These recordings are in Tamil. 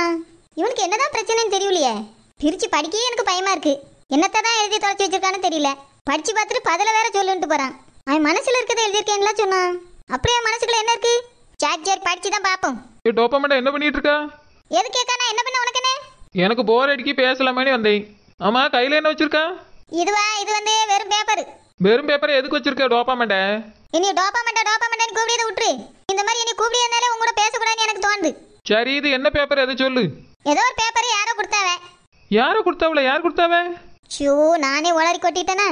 படிக்கிறான் இவனுக்கு என்னதான் பிரச்சனைன்னு தெரியலையே பிரிச்சு படிக்கவே எனக்கு பயமா இருக்கு என்னத்தை தான் எழுதி தொலைச்சி வச்சிருக்கான்னு தெரியல படிச்சு பார்த்துட்டு பதில வேற சொல்லுன்ட்டு போறான் அவன் மனசுல இருக்கிறத எழுதியிருக்கேன்லாம் சொன்னான் அப்படியே மனசுக்குள்ள என்ன இருக்கு சார் சார் படிச்சு தான் பாப்போம் ஏ டோப்பமேண்டா என்ன பண்ணிட்டு இருக்க எது கேட்கானா என்ன பண்ண உனக்கு எனக்கு போர் அடிக்கி பேசலாமேனு வந்தேன் ஆமா கையில என்ன வச்சிருக்க இதுவா இது வந்து வெறும் பேப்பர் வெறும் பேப்பர் எதுக்கு வச்சிருக்க மண்ட இனி டோப்பமேண்டா டோப்பமேண்டான்னு கூப்பிடியதை விட்டுரு இந்த மாதிரி இனி கூப்பிடியதுனாலே உங்க கூட பேசக்கூடாதுன்னு எனக்கு தோணுது சரி இது என்ன பேப்பர் எதை சொல்லு ஏதோ ஒரு பேப்பர் யாரோ கொடுத்தாவே யாரோ கொடுத்தாவல யார் கொடுத்தாவே ஷோ நானே உளறி கொட்டிட்டேனா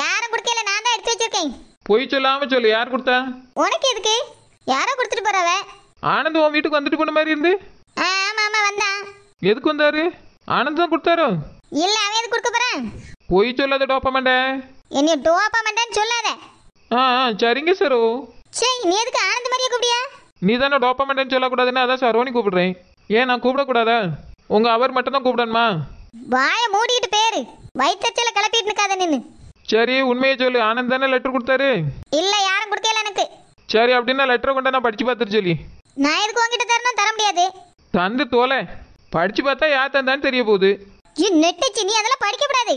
யாரும் கொடுக்கல நான் தான் எடுத்து வச்சிருக்கேன் பொய் சொல்லாம சொல்லு யார் கொடுத்தா உனக்கு எதுக்கு யாரோ கொடுத்துட்டு போறாவ ஆனந்த் உன் வீட்டுக்கு வந்துட்டு போன மாதிரி இருந்து ஆ, ஆமா ஆமா வந்தான் எதுக்கு வந்தாரு ஆனந்த் தான் கொடுத்தாரோ இல்ல அவன் எதுக்கு கொடுக்க போறான் பொய் சொல்லாத டோப்பமண்ட என்னைய டோப்பா சொல்லாத ஆ ஆ, சரிங்க சரோ சே நீ எதுக்கு ஆனந்த மாதிரியே கூப்பிடியா நீ தானே டோப்பமெண்ட்னு சொல்லக்கூடாதுன்னு அதான் சரோனி கூப்பிடுறேன் ஏன் நான் கூப்பிடக்கூடாதா உங்கள் அவர் மட்டும் தான் கூப்பிடணுமா வாய மூடிட்டு பேரு வயிற்றுச்சல கிளப்பிட்டு இருக்காத நின்னு சரி உண்மையை சொல்லு ஆனந்த் தானே லெட்டர் கொடுத்தாரு இல்ல யாரும் கொடுக்கல எனக்கு சரி அப்படின்னா லெட்டர் கொண்டு நான் படிச்சு பார்த்துட்டு சொல்லி நான் எதுக்கு உங்ககிட்ட தரணும் தர முடியாது தந்து தோலை படிச்சு பார்த்தா யார் தந்தான்னு தெரிய போகுது ஏ நீ அதெல்லாம் படிக்க கூடாது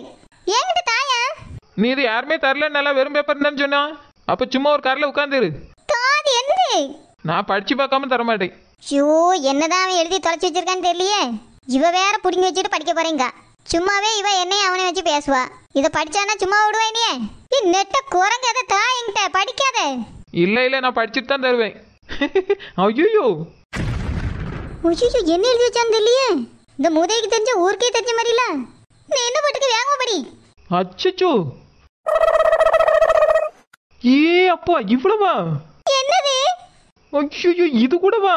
என்கிட்ட தாயா நீ இது யாருமே தரல நல்லா வெறும் பேப்பர் தான் சொன்னா அப்ப சும்மா ஒரு கார்ல உட்காந்துரு காது என்னது நான் படிச்சு பார்க்காம தரமாட்டேன் ஐயோ என்னதான் அவன் எழுதி தொலைச்சி வச்சிருக்கான்னு தெரியலையே இவ வேற புடிங்கி வச்சுட்டு படிக்க போறேங்க சும்மாவே இவ என்னையும் அவனை வச்சு பேசுவா இதை படிச்சானா சும்மா விடுவேன் நீ நெட்ட குரங்க தா தாயிங்கிட்ட படிக்காத இல்ல இல்ல நான் படிச்சுட்டு தான் தருவேன் ஐயோ ஐயோ என்ன எழுதி வச்சான்னு தெரியலையே இந்த மூதைக்கு தெரிஞ்ச ஊருக்கே தெரிஞ்ச மாதிரில நீ என்ன பாட்டுக்கு வேகம் படி அச்சோ ஏ அப்பா இவ்வளவா ஐயோ இது கூடவா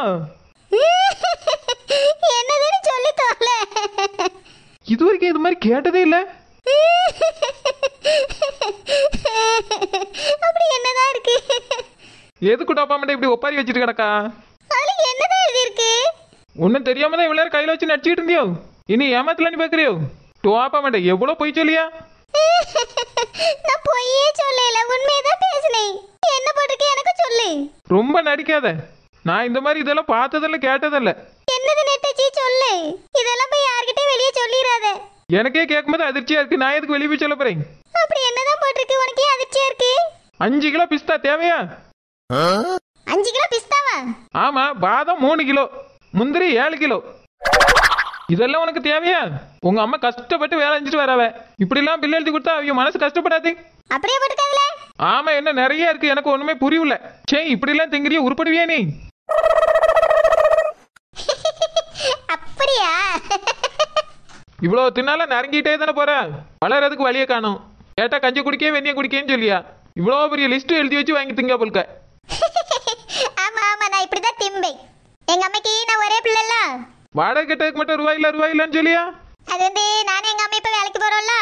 என்னதுன்னு சொல்லி தோல இது வரைக்கும் இது மாதிரி கேட்டதே இல்ல அப்படி என்னதான் இருக்கு எதுக்கு டாப்பா மட்டும் இப்படி ஒப்பாரி வச்சிட்டு கிடக்கா அதுல என்னதான் எழுதி இருக்கு ஒன்னும் தெரியாம தான் இவ்வளவு கையில வச்சு நடிச்சிட்டு இருந்தியோ இனி ஏமாத்தலான்னு பாக்குறியோ டோப்பா மட்டும் எவ்வளவு போய் சொல்லியா நான் பொய்யே சொல்லல உண்மையதான் பேசினேன் என்ன போட்டுக்கு எனக்கு சொல்லு ரொம்ப நடிக்காத நான் இந்த மாதிரி இதெல்லாம் பார்த்ததில்ல கேட்டதில்ல என்னது நெட்டச்சி சொல்லு இதெல்லாம் போய் யார்கிட்டயும் வெளியே சொல்லிராத எனக்கே கேட்கும்போது அதிர்ச்சியா இருக்கு நான் எதுக்கு வெளியே போய் சொல்ல போறேன் அப்படி என்னதான் போட்டிருக்கு உனக்கே அதிர்ச்சியா இருக்கு அஞ்சு கிலோ பிஸ்தா தேவையா அஞ்சு கிலோ பிஸ்தாவா ஆமா பாதம் மூணு கிலோ முந்திரி ஏழு கிலோ இதெல்லாம் உனக்கு தேவையா உங்க அம்மா கஷ்டப்பட்டு வேலை செஞ்சுட்டு வரவ இப்படிலாம் பில் எழுதி கொடுத்தா அவங்க மனசு கஷ்டப்படாது அப்படியே போட்டுக்காங்களே ஆமா என்ன நிறைய இருக்கு எனக்கு ஒண்ணுமே புரியல சே இப்படி எல்லாம் திங்கிறிய உருப்படுவியா நீ அப்படியா இவ்வளவு தின்னால நரங்கிட்டே தானே போற வளர்றதுக்கு வழியை காணும் கேட்டா கஞ்சி குடிக்கவே வெந்நியம் குடிக்கேன்னு சொல்லியா இவ்வளவு பெரிய லிஸ்ட் எழுதி வச்சு வாங்கி திங்க போல்க ஆமா ஆமா நான் இப்படிதான் திம்பேன் எங்க அம்மைக்கு நான் ஒரே பிள்ளைல வாடகை கட்டதுக்கு மட்டும் ரூபாய் இல்ல ரூபாய் இல்லன்னு சொல்லியா அது வந்து நானும் எங்க அம்மா இப்ப வேலைக்கு போறோம்ல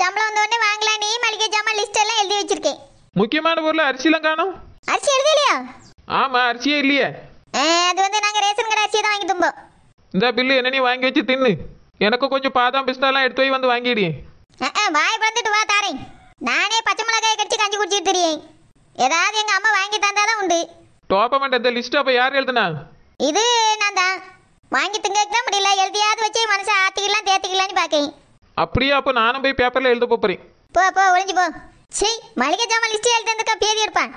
சம்பளம் வந்த உடனே வாங்கலாம் நீ மளிகை ஜாமான் லிஸ்ட் எல்லாம் எழுதி வச்சிருக்கேன் முக்கியமான பொருள் அரிசிலாம் காணும் அரிசி எழுதி இல்லையா ஆமா அரிசியே இல்லையே அது வந்து நாங்க ரேஷன் கடை அரிசி தான் வாங்கி தும்போம் இந்த பில்லு என்ன நீ வாங்கி வச்சு தின்னு எனக்கு கொஞ்சம் பாதாம் பிஸ்தாலாம் எடுத்து போய் வந்து வாங்கிடு வாய் பிறந்துட்டு வா தாரேன் நானே பச்சை மிளகாய் கடிச்சு கஞ்சி குடிச்சிட்டு தெரியேன் ஏதாவது எங்க அம்மா வாங்கி தந்தாதான் உண்டு டோப்பமெண்ட் இந்த லிஸ்ட் அப்ப யார் எழுதுனா இது நான் தான் வாங்கி திங்கக்கு தான் முடியல எழுதியாவது வச்சு மனசை ஆத்திக்கலாம் தேத்திக்கலாம்னு பார்க்கேன் அப்படியா அப்போ நானும் போய் பேப்பரில் எழுத போகிறேன் போ போ ஒழிஞ்சு போ சரி மளிகை ஜாமான் லிஸ்ட் எழுதுறதுக்கா பேதி எடுப்பான்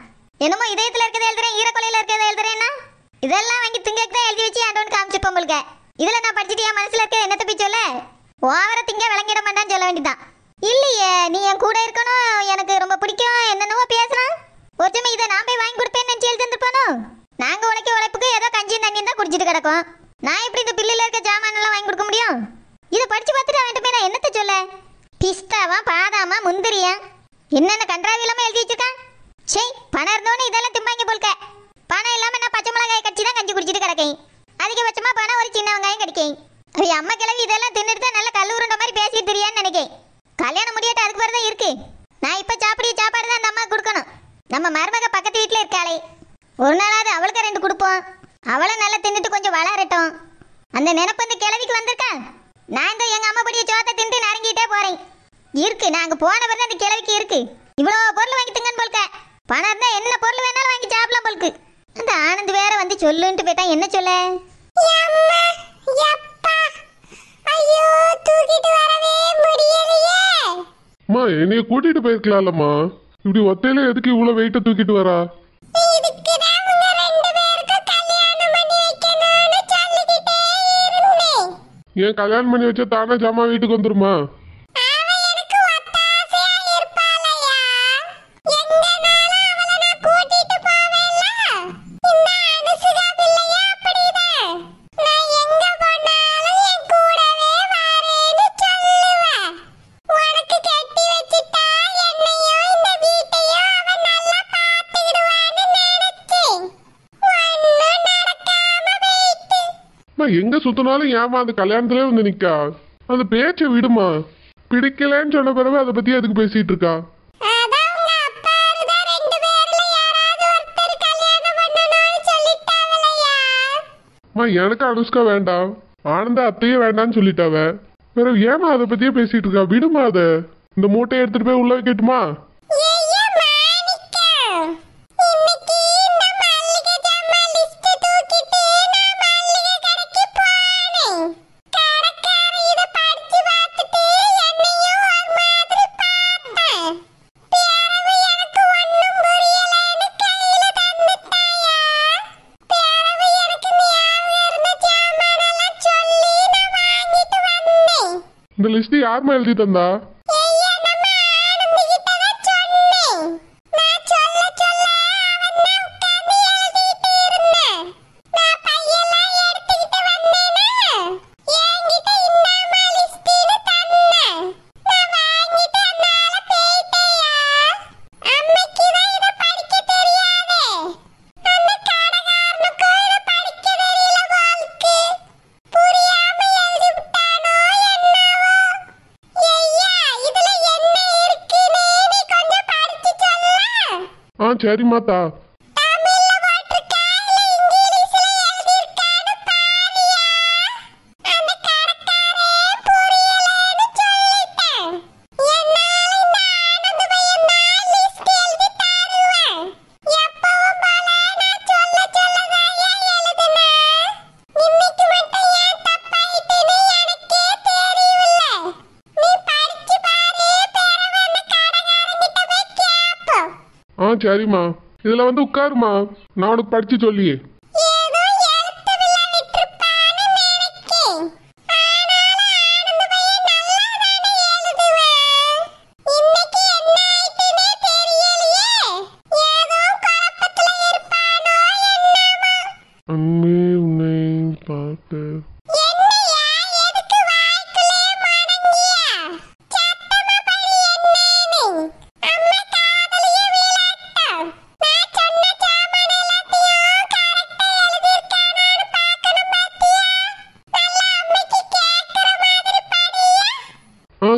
என்னமோ இதயத்தில் இருக்கிறத எழுதுறேன் ஈரக்கொலையில் இருக்கிறத எழுதுறேன்னா இதெல்லாம் வாங்கி திங்கக்கு தான் எழுதி வச்சு ஆண்டவன் காமிச்சிருப்போம் உங்களுக்கு இதில் நான் படிச்சுட்டு என் மனசில் இருக்க என்னத்தை போய் சொல்ல ஓவர திங்க விளங்கிட மாட்டான்னு சொல்ல வேண்டியதான் இல்லையே நீ என் கூட இருக்கணும் எனக்கு ரொம்ப பிடிக்கும் என்னென்னவோ பேசுறான் ஒருத்தமே இதை நான் போய் வாங்கி கொடுப்பேன்னு நினச்சி எழுதி நாங்கள் உழைக்க உழைப்புக்கு ஏதோ கஞ்சியும் தண்ணியும் தான் குடிச்சிட்டு கிடக்கும் நான் எப்படி இந்த பில்லில் இருக்க ஜாமான் எல்லாம் வாங்கி கொடுக்க முடியும் இதை படிச்சு பார்த்துட்டு அவன்கிட்ட போய் நான் என்னத்தை சொல்ல பிஸ்தாவா பாதாமா முந்திரியா என்னென்ன கன்றாவி இல்லாமல் எழுதி வச்சிருக்கான் சே பணம் இருந்தோன்னு இதெல்லாம் திம்பாங்க போல்க பணம் இல்லாமல் நான் பச்சை மிளகாய் கடிச்சு தான் கஞ்சி குடிச்சிட்டு கிடக்கேன் அதிகபட்சமாக பணம் ஒரு சின்ன வெங்காயம் கிடைக்கேன் அது அம்மா கிழவி இதெல்லாம் தின்னுட்டு தான் நல்லா கல்லூருண்ட மாதிரி பேசிட்டு தெரியான்னு நினைக்கேன் கல்யாணம் முடியாட்ட அதுக்கு பிறகு தான் இருக்கு நான் இப்போ சாப்பிடிய சாப்பாடு தான் அந்த அம்மா கொடுக்கணும் நம்ம மருமக பக்கத்து வீட்டில் இருக்காளே ஒரு நாளாவது அவளுக்கு ரெண்டு கொடுப்போம் அவளும் நல்லா தின்னுட்டு கொஞ்சம் வளரட்டும் அந்த நினைப்பு அந்த கிழவிக்கு வந்திருக்கா நான் தான் எங்கள் அம்மா படிய சோத்த தின்ட்டு நறுங்கிட்டே போகிறேன் இருக்கு நாங்கள் போன பிறகு அந்த கிழவிக்கு இருக்கு இவ்வளோ பொருள் வாங்கி திங்கன்னு போல்க பணம் இருந்தால் என்ன பொருள் வேணாலும் வாங்கி சாப்பிடலாம் பொழுக்கு அந்த ஆனந்த் வேற வந்து சொல்லுன்ட்டு போயிட்டான் என்ன சொல்ல என்னைய கூட்டிட்டு போயிருக்கலாம்மா இப்படி ஒத்தையில எதுக்கு இவ்வளவு வெயிட்ட தூக்கிட்டு வரா ஏன் கல்யாணம் பண்ணி வச்சா தானே ஜாமா வீட்டுக்கு வந்துருமா எங்க சுத்தினாலும் ஏமா அந்த கல்யாணத்திலே வந்து நிக்கா அந்த பேச்ச விடுமா பிடிக்கலன்னு சொன்ன பிறகு அதை பத்தி அதுக்கு பேசிட்டு இருக்கா எனக்கு அனுஷ்கா வேண்டாம் ஆனந்த அத்தையே வேண்டாம்னு சொல்லிட்டாவ பிறகு ஏமா அதை பத்தியே பேசிட்டு இருக்கா விடுமா அத இந்த மூட்டையை எடுத்துட்டு போய் உள்ள வைக்கட்டுமா யார் எழுதி தந்தா querem matar. ஆ சரிம்மா இதில் வந்து உட்காருமா நான் உனக்கு படித்து சொல்லியே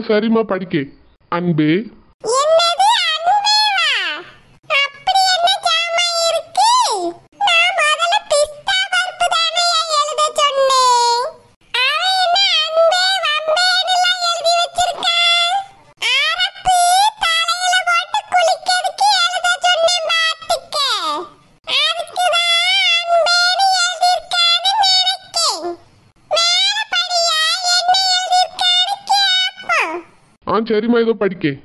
சரிம்மா படிக்க அன்பு சரி சரிம்மா ஏதோ படிக்க